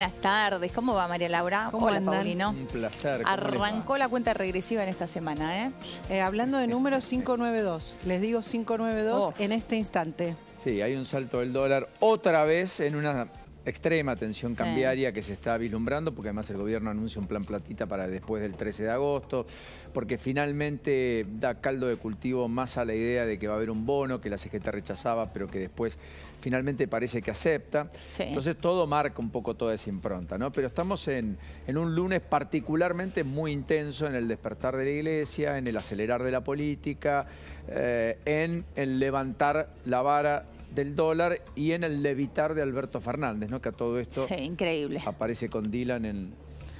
Buenas tardes, ¿cómo va María Laura? Hola Paulino. Un placer. Arrancó la cuenta regresiva en esta semana, ¿eh? eh hablando de número 592, les digo 592 en este instante. Sí, hay un salto del dólar otra vez en una extrema tensión cambiaria que se está vislumbrando, porque además el gobierno anuncia un plan platita para después del 13 de agosto, porque finalmente da caldo de cultivo más a la idea de que va a haber un bono que la CGT rechazaba, pero que después finalmente parece que acepta. Entonces todo marca un poco toda esa impronta, ¿no? Pero estamos en, un lunes particularmente muy intenso en el despertar de la iglesia, en el acelerar de la política, eh, en el levantar la vara del dólar y en el levitar de Alberto Fernández, ¿no? Que a todo esto increíble. aparece con Dylan en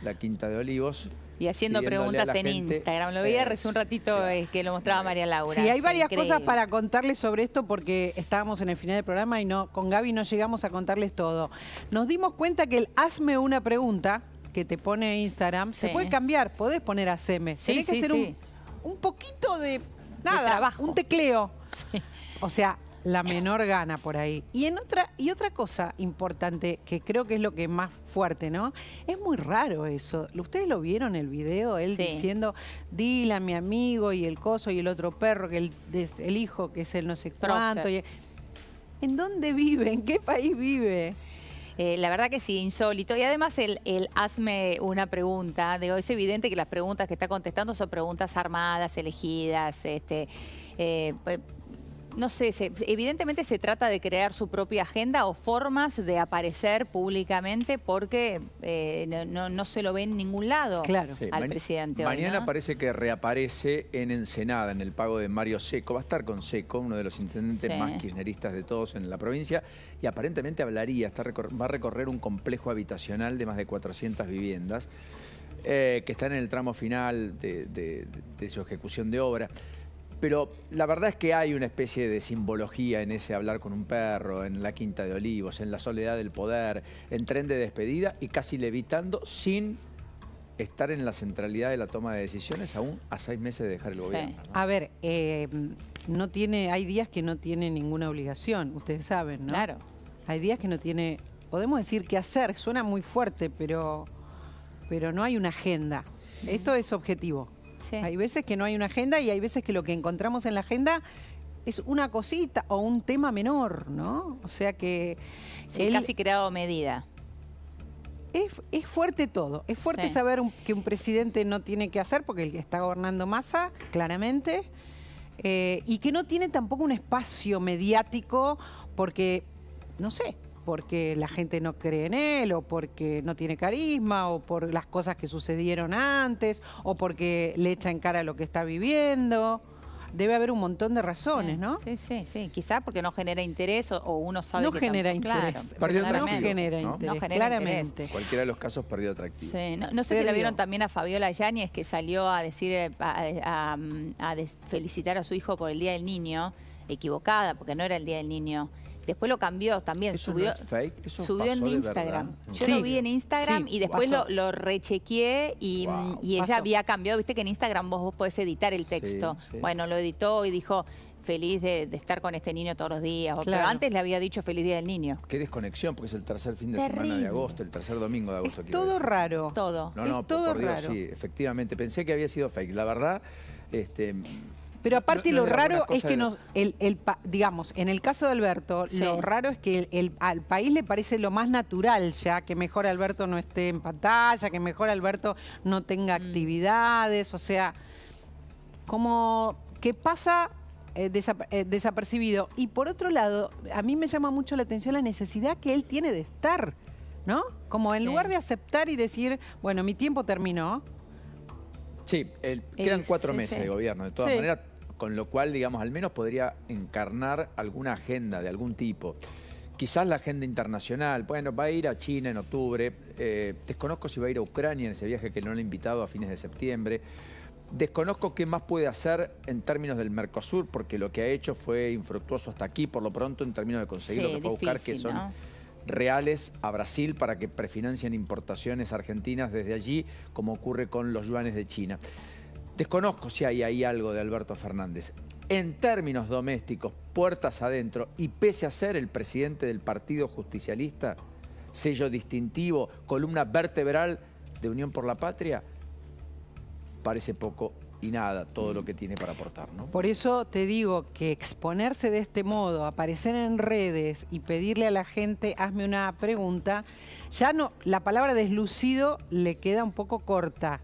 la Quinta de Olivos. Y haciendo preguntas en Instagram. Lo vi hace un ratito es, eh, que lo mostraba María Laura. Sí, hay varias cosas para contarles sobre esto porque estábamos en el final del programa y no con Gaby no llegamos a contarles todo. Nos dimos cuenta que el hazme una pregunta que te pone Instagram se puede cambiar, podés poner a Sí, Tenés que hacer un, poquito de nada, un tecleo. O sea, la menor gana por ahí. Y en otra, y otra cosa importante, que creo que es lo que es más fuerte, ¿no? Es muy raro eso. ¿Ustedes lo vieron el video? Él diciendo, diciendo, a mi amigo, y el coso, y el otro perro, que el, el hijo, que es el no sé cuánto. ¿En dónde vive? ¿En qué país vive? Eh, la verdad que sí, insólito. Y además el, el hazme una pregunta. Digo, es evidente que las preguntas que está contestando son preguntas armadas, elegidas, este, eh, no sé, evidentemente se trata de crear su propia agenda o formas de aparecer públicamente porque eh, no, se lo ve en ningún lado claro. al presidente. Mañana parece que reaparece en Ensenada, en el pago de Mario Seco. Va a estar con Seco, uno de los intendentes más kirchneristas de todos en la provincia, y aparentemente hablaría, va a recorrer un complejo habitacional de más de 400 viviendas eh, que están en el tramo final de, de su ejecución de obra. Pero la verdad es que hay una especie de simbología en ese hablar con un perro, en la Quinta de Olivos, en la soledad del poder, en tren de despedida y casi levitando sin estar en la centralidad de la toma de decisiones aún a seis meses de dejar el gobierno. A ver, em, no tiene, hay días que no tiene ninguna obligación, ustedes saben, ¿no? Claro. Hay días que no tiene, podemos decir que hacer, suena muy fuerte, pero, pero no hay una agenda. Esto es objetivo. Hay veces que no hay una agenda y hay veces que lo que encontramos en la agenda es una cosita o un tema menor, ¿no? O sea que... Sí, él... casi creado medida. Es, fuerte todo. Es fuerte saber que un presidente no tiene que hacer, porque el que está gobernando masa, claramente, eh, y que no tiene tampoco un espacio mediático, porque, no sé, porque la gente no cree en él, o porque no tiene carisma, o por las cosas que sucedieron antes, o porque le echa en cara lo que está viviendo debe haber un montón de razones, ¿no? Sí, sí, sí. Quizás porque no genera interés o, uno sabe no que genera interés. no genera interés. No claramente. Cualquiera de los casos perdió atractivo. Sí, no, sé si la vieron también a Fabiola Yáñez que salió a decir, eh, a, a felicitar a su hijo por el Día del Niño, equivocada, porque no era el Día del Niño. Después lo cambió también, subió, subió en Instagram. Yo lo vi en Instagram y después lo, lo, rechequeé y, ella había cambiado. Viste que en Instagram vos, podés editar el texto. bueno, lo editó y dijo feliz de, estar con este niño todos los días. Pero antes le había dicho feliz día del niño. Qué desconexión, porque es el tercer fin de semana de agosto, el tercer domingo de agosto. Es todo raro. Todo. todo raro. sí, efectivamente. Pensé que había sido fake. La verdad, este... Pero aparte lo raro es que no el, digamos, en el caso de Alberto, lo raro es que el, al país le parece lo más natural ya, que mejor Alberto no esté en pantalla, que mejor Alberto no tenga mm. actividades, o sea, como que pasa eh, eh, desapercibido. Y por otro lado, a mí me llama mucho la atención la necesidad que él tiene de estar, ¿no? Como en lugar de aceptar y decir, bueno, mi tiempo terminó, Sí, quedan cuatro meses de gobierno. De todas maneras, con lo cual, digamos, al menos podría encarnar alguna agenda de algún tipo. Quizás la agenda internacional, bueno, va a ir a China en octubre, eh, desconozco si va a ir a Ucrania en ese viaje que no le he invitado a fines de septiembre, desconozco qué más puede hacer en términos del Mercosur, porque lo que ha hecho fue infructuoso hasta aquí, por lo pronto, en términos de conseguir lo que fue a buscar, que son... reales a Brasil para que prefinancien importaciones argentinas desde allí, como ocurre con los yuanes de China. Desconozco si hay ahí algo de Alberto Fernández. En términos domésticos, puertas adentro, y pese a ser el presidente del Partido Justicialista, sello distintivo, columna vertebral de Unión por la Patria, parece poco y nada todo lo que tiene para aportar. ¿no? Por eso te digo que exponerse de este modo, aparecer en redes y pedirle a la gente, hazme una pregunta, ya no, la palabra deslucido le queda un poco corta,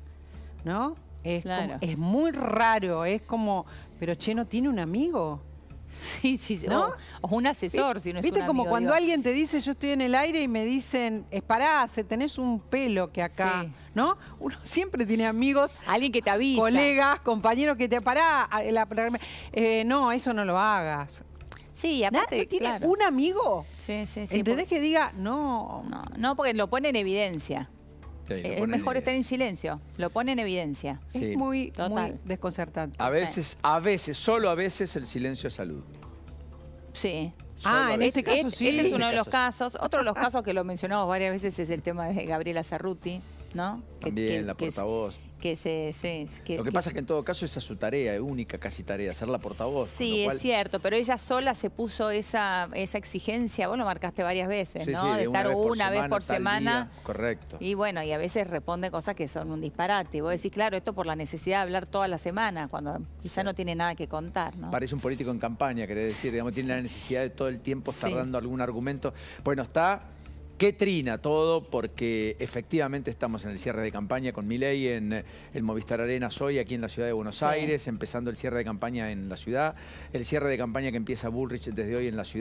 ¿no? Es, es muy raro, es como, pero che, ¿no tiene un amigo? Sí, sí, ¿no? o, un asesor, si no es ¿Viste como cuando alguien te dice, yo estoy en el aire y me dicen, es pará, tenés un pelo que acá, ¿no? Uno siempre tiene amigos. Alguien que te avisa. Colegas, compañeros que te pará. Eh, no, eso no lo hagas. Sí, aparte, ¿No tiene un amigo? Sí, sí, sí. ¿Entendés que diga, no. no? No, porque lo pone en evidencia. Eh, es mejor estar en silencio, lo pone en evidencia. Es muy, desconcertante. A veces, a veces, solo a veces el silencio es salud. Sí. ah, en este caso este sí. Este es uno de este los casos. Otro de los casos que lo mencionamos varias veces es el tema de Gabriela Cerruti. También, la portavoz. lo que, pasa es que en todo caso esa es su tarea, única casi tarea, ser la portavoz. Sí, es cierto, pero ella sola se puso esa, esa exigencia, vos lo marcaste varias veces, de, estar una vez por semana. Correcto. Y bueno, y a veces responde cosas que son un disparate. Y vos decís, claro, esto por la necesidad de hablar toda la semana, cuando quizá no tiene nada que contar, ¿no? Parece un político en campaña, querés decir, digamos, tiene la necesidad de todo el tiempo estar dando algún argumento. Bueno, está Qué trina todo, porque efectivamente estamos en el cierre de campaña con Milei en eh, el Movistar Arenas hoy, aquí en la ciudad de Buenos Aires, empezando el cierre de campaña en la ciudad, el cierre de campaña que empieza Bullrich desde hoy en la ciudad.